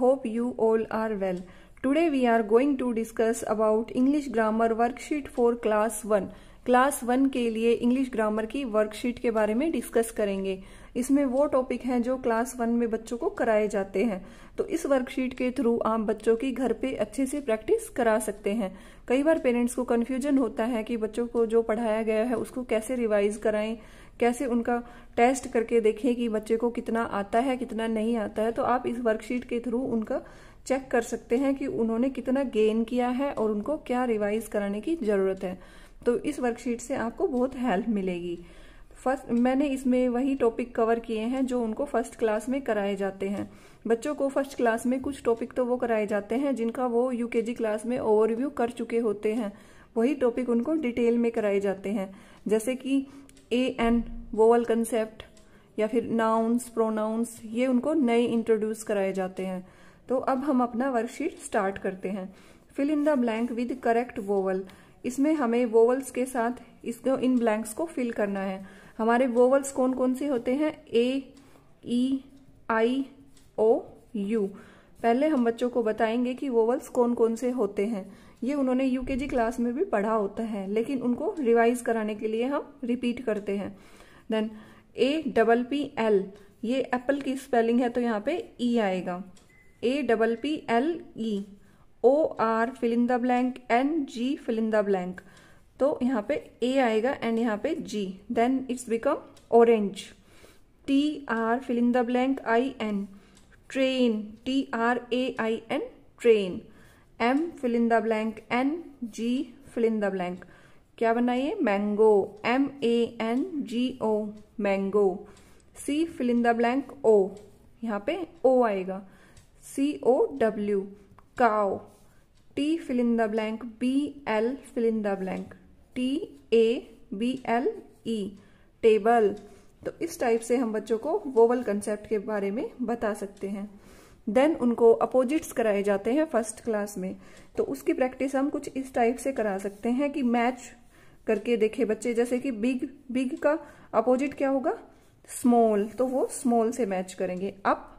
hope you all are well today we are going to discuss about English grammar worksheet for class one class one के लिए English grammar की worksheet के बारे में discuss करेंगे इसमें वो टॉपिक हैं जो क्लास वन में बच्चों को कराए जाते हैं तो इस वर्कशीट के थ्रू आप बच्चों की घर पे अच्छे से प्रैक्टिस करा सकते हैं कई बार पेरेंट्स को कन्फ्यूजन होता है कि बच्चों को जो पढ़ाया गया है उसको कैसे रिवाइज कराएं कैसे उनका टेस्ट करके देखें कि बच्चे को कितना आता है कितना नहीं आता है तो आप इस वर्कशीट के थ्रू उनका चेक कर सकते हैं कि उन्होंने कितना गेन किया है और उनको क्या रिवाइज कराने की ज़रूरत है तो इस वर्कशीट से आपको बहुत हेल्प मिलेगी फर्स्ट मैंने इसमें वही टॉपिक कवर किए हैं जो उनको फर्स्ट क्लास में कराए जाते हैं बच्चों को फर्स्ट क्लास में कुछ टॉपिक तो वो कराए जाते हैं जिनका वो यूकेजी क्लास में ओवरव्यू कर चुके होते हैं वही टॉपिक उनको डिटेल में कराए जाते हैं जैसे कि ए एन वोवल कंसेप्ट या फिर नाउन्स प्रोनाउंस ये उनको नए इंट्रोड्यूस कराए जाते हैं तो अब हम अपना वर्कशीट स्टार्ट करते हैं fill in the blank with correct vowel इसमें हमें वोवल्स के साथ इसको इन ब्लैंक्स को फिल करना है हमारे वोवल्स कौन कौन से होते हैं ए ई आई ओ यू पहले हम बच्चों को बताएंगे कि वोवल्स कौन कौन से होते हैं ये उन्होंने यूकेजी क्लास में भी पढ़ा होता है लेकिन उनको रिवाइज कराने के लिए हम रिपीट करते हैं then A double P L ये एप्पल की स्पेलिंग है तो यहाँ पे ई e आएगा A double P L E O R fill in the blank N G fill in the blank तो यहाँ पे ए आएगा एंड यहाँ पे G then it's become orange T R filling the blank I N train T R A I N train M filling the blank N G filling the blank क्या बनाइए mango M A N G O mango C filling the blank O यहाँ पे O आएगा C O W cow T filling the blank B L filling the blank T A B L E table तो इस type से हम बच्चों को vowel concept के बारे में बता सकते हैं देन उनको अपोजिट्स कराए जाते हैं फर्स्ट क्लास में तो उसकी प्रैक्टिस हम कुछ इस टाइप से करा सकते हैं कि मैच करके देखे बच्चे जैसे कि बिग बिग का अपोजिट क्या होगा स्मॉल तो वो स्मॉल से मैच करेंगे अप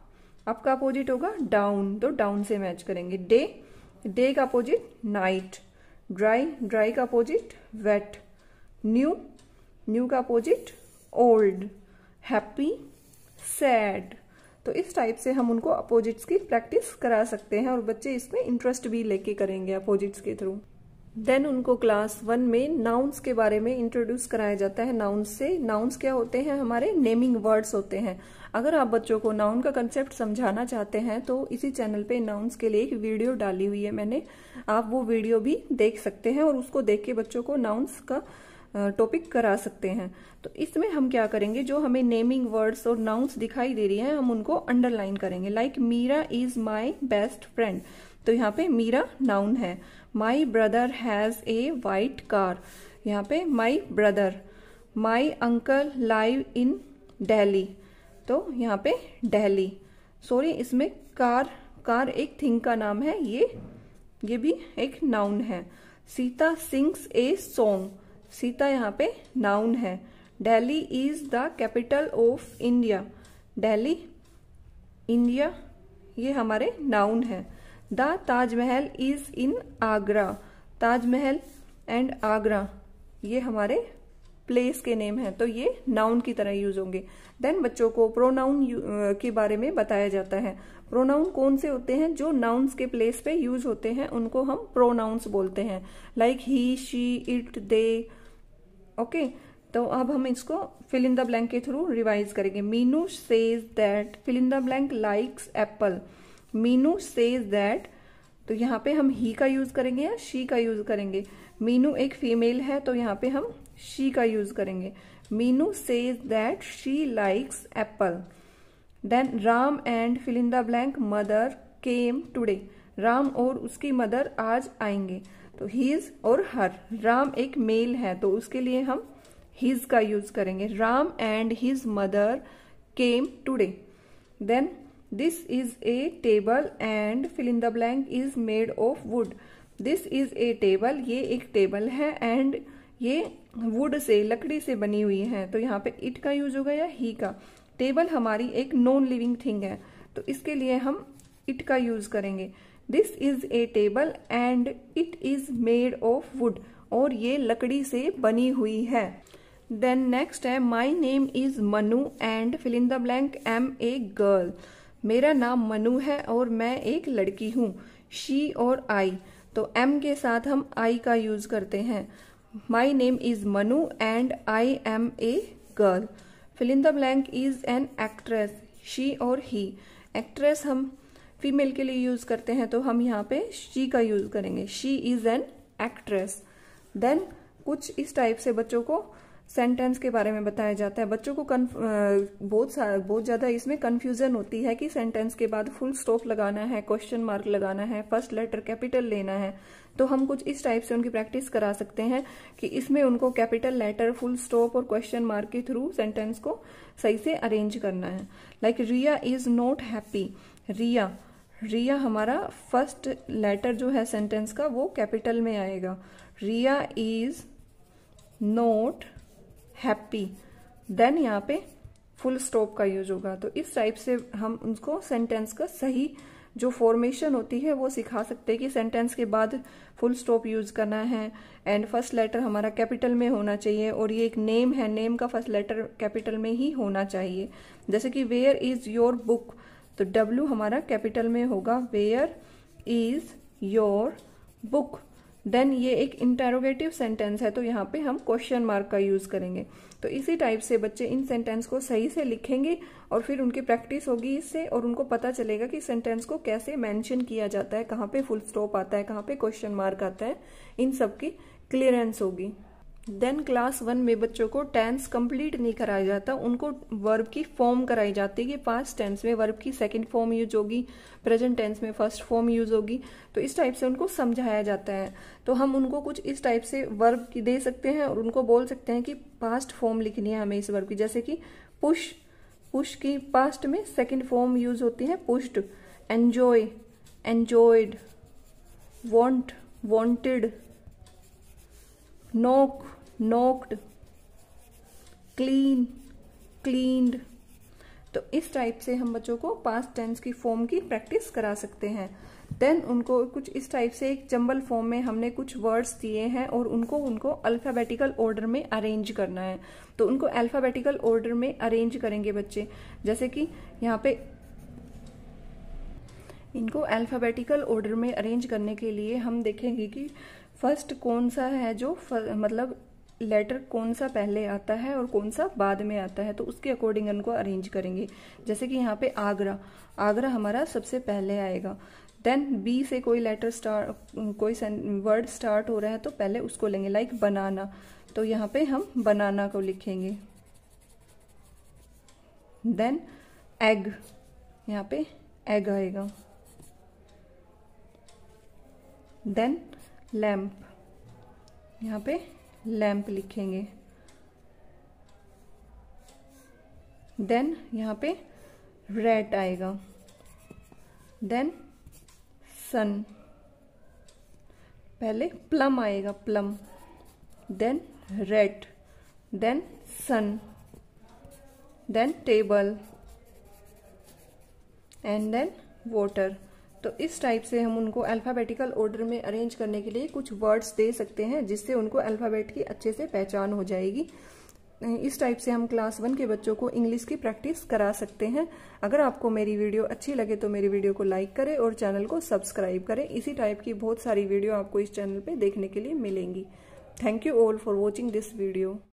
अप का अपोजिट होगा डाउन तो डाउन से मैच करेंगे डे डे का अपोजिट नाइट ड्राई ड्राई का अपोजिट वेट न्यू न्यू का अपोजिट ओल्ड हैप्पी सैड तो इस टाइप से हम उनको अपोजिट्स की प्रैक्टिस करा सकते हैं और बच्चे इसमें इंटरेस्ट भी लेके करेंगे अपोजिट्स के थ्रू देन उनको क्लास वन में नाउन्स के बारे में इंट्रोड्यूस कराया जाता है नाउन्स से नाउन्स क्या होते हैं हमारे नेमिंग वर्ड्स होते हैं अगर आप बच्चों को नाउन का कंसेप्ट समझाना चाहते हैं तो इसी चैनल पे नाउन्स के लिए एक वीडियो डाली हुई है मैंने आप वो वीडियो भी देख सकते हैं और उसको देख के बच्चों को नाउन्स का टॉपिक करा सकते हैं तो इसमें हम क्या करेंगे जो हमें नेमिंग वर्ड्स और नाउन्स दिखाई दे रही हैं हम उनको अंडरलाइन करेंगे like Meera is my best friend तो यहाँ पे मीरा नाउन है my brother has a white car यहाँ पे my brother my uncle live in Delhi तो यहाँ पे डेली सॉरी इसमें कार कार एक थिंग का नाम है ये ये भी एक नाउन है Sita sings a song Sita यहाँ पे नाउन है Delhi is the capital of India Delhi India ये हमारे नाउन है the Taj Mahal is in Agra Taj Mahal and Agra ये हमारे प्लेस के नेम है तो ये नाउन की तरह यूज होंगे देन बच्चों को प्रोनाउन के बारे में बताया जाता है प्रोनाउन कौन से होते हैं जो नाउन्स के प्लेस पे यूज होते हैं उनको हम प्रोनाउन्स बोलते हैं like he she it they okay तो अब हम इसको फिल इन द ब्लैंक के थ्रू रिवाइज करेंगे Meenu says that fill in the blank likes apple Meenu says that तो यहाँ पे हम ही का यूज करेंगे या शी का यूज करेंगे मीनू एक फीमेल है तो यहाँ पे हम शी का यूज करेंगे Meenu says that she likes apple then Ram and fill in the blank mother came today Ram और उसकी मदर आज आएंगे तो हीज और हर राम एक मेल है तो उसके लिए हम हिज का यूज करेंगे Ram and his mother came today then this is a table and fill in the blank is made of wood this is a table ये एक टेबल है एंड ये वुड से लकड़ी से बनी हुई है तो यहाँ पे इट का यूज होगा या ही का टेबल हमारी एक नॉन लिविंग थिंग है तो इसके लिए हम इट का यूज करेंगे this is a table and it is made of wood और ये लकड़ी से बनी हुई है देन नेक्स्ट है my name is Manu and fill in the blank am a girl मेरा नाम मनु है और मैं एक लड़की हूँ शी और आई तो एम के साथ हम आई का यूज करते हैं my name is Manu and I am a girl fill in the blank is an actress she और ही एक्ट्रेस हम फीमेल के लिए यूज करते हैं तो हम यहाँ पे शी का यूज करेंगे she is an actress then कुछ इस टाइप से बच्चों को सेंटेंस के बारे में बताया जाता है बच्चों को बहुत बहुत ज़्यादा इसमें कन्फ्यूज़न होती है कि सेंटेंस के बाद फुल स्टॉप लगाना है क्वेश्चन मार्क लगाना है फर्स्ट लेटर कैपिटल लेना है तो हम कुछ इस टाइप से उनकी प्रैक्टिस करा सकते हैं कि इसमें उनको कैपिटल लेटर फुल स्टॉप और क्वेश्चन मार्क के थ्रू सेंटेंस को सही से अरेंज करना है like Riya is not happy Riya Riya हमारा फर्स्ट लेटर जो है सेंटेंस का वो कैपिटल में आएगा Riya is not happy then यहाँ पे फुल स्टॉप का यूज होगा तो इस टाइप से हम उनको सेंटेंस का सही जो फॉर्मेशन होती है वो सिखा सकते हैं कि सेंटेंस के बाद फुल स्टॉप यूज करना है एंड फर्स्ट लेटर हमारा कैपिटल में होना चाहिए और ये एक नेम है नेम का फर्स्ट लेटर कैपिटल में ही होना चाहिए जैसे कि वेयर इज योर बुक तो डब्ल्यू हमारा कैपिटल में होगा where is your book then ये एक इंटेरोगेटिव सेंटेंस है तो यहाँ पे हम क्वेश्चन मार्क का यूज करेंगे तो इसी टाइप से बच्चे इन सेंटेंस को सही से लिखेंगे और फिर उनकी प्रैक्टिस होगी इससे और उनको पता चलेगा कि सेंटेंस को कैसे मैंशन किया जाता है कहाँ पे फुल स्टॉप आता है कहाँ पे क्वेश्चन मार्क आता है इन सब की क्लियरेंस होगी देन क्लास वन में बच्चों को टेंस कंप्लीट नहीं कराया जाता उनको वर्ब की फॉर्म कराई जाती है कि पास्ट टेंस में वर्ब की सेकंड फॉर्म यूज होगी प्रेजेंट टेंस में फर्स्ट फॉर्म यूज होगी तो इस टाइप से उनको समझाया जाता है तो हम उनको कुछ इस टाइप से वर्ब की दे सकते हैं और उनको बोल सकते हैं कि पास्ट फॉर्म लिखनी है हमें इस वर्ब की जैसे कि पुश पुश की पास्ट में सेकेंड फॉर्म यूज होती है pushed enjoy enjoyed want wanted knock knocked clean cleaned तो इस टाइप से हम बच्चों को पास्ट टेंस की फॉर्म की प्रैक्टिस करा सकते हैं देन उनको कुछ इस टाइप से एक चंबल फॉर्म में हमने कुछ वर्ड्स दिए हैं और उनको उनको अल्फ़ाबेटिकल ऑर्डर में अरेंज करना है तो उनको अल्फ़ाबेटिकल ऑर्डर में अरेंज करेंगे बच्चे जैसे कि यहाँ पे इनको अल्फ़ाबेटिकल ऑर्डर में अरेंज करने के लिए हम देखेंगे कि फर्स्ट कौन सा है जो मतलब लेटर कौन सा पहले आता है और कौन सा बाद में आता है तो उसके अकॉर्डिंग उनको अरेंज करेंगे जैसे कि यहाँ पे आगरा आगरा हमारा सबसे पहले आएगा देन बी से कोई लेटर स्टार्ट कोई वर्ड स्टार्ट हो रहा है तो पहले उसको लेंगे लाइक like बनाना तो यहाँ पे हम बनाना को लिखेंगे देन एग यहाँ पे एग आएगा देन लैम्प यहाँ पे लैम्प लिखेंगे देन यहाँ पे रेट आएगा देन सन पहले प्लम आएगा plum then rat then sun then table and then water तो इस टाइप से हम उनको अल्फ़ाबेटिकल ऑर्डर में अरेंज करने के लिए कुछ वर्ड्स दे सकते हैं जिससे उनको अल्फ़ाबेट की अच्छे से पहचान हो जाएगी इस टाइप से हम क्लास वन के बच्चों को इंग्लिश की प्रैक्टिस करा सकते हैं अगर आपको मेरी वीडियो अच्छी लगे तो मेरी वीडियो को लाइक करें और चैनल को सब्सक्राइब करें इसी टाइप की बहुत सारी वीडियो आपको इस चैनल पे देखने के लिए मिलेंगी thank you all for watching this video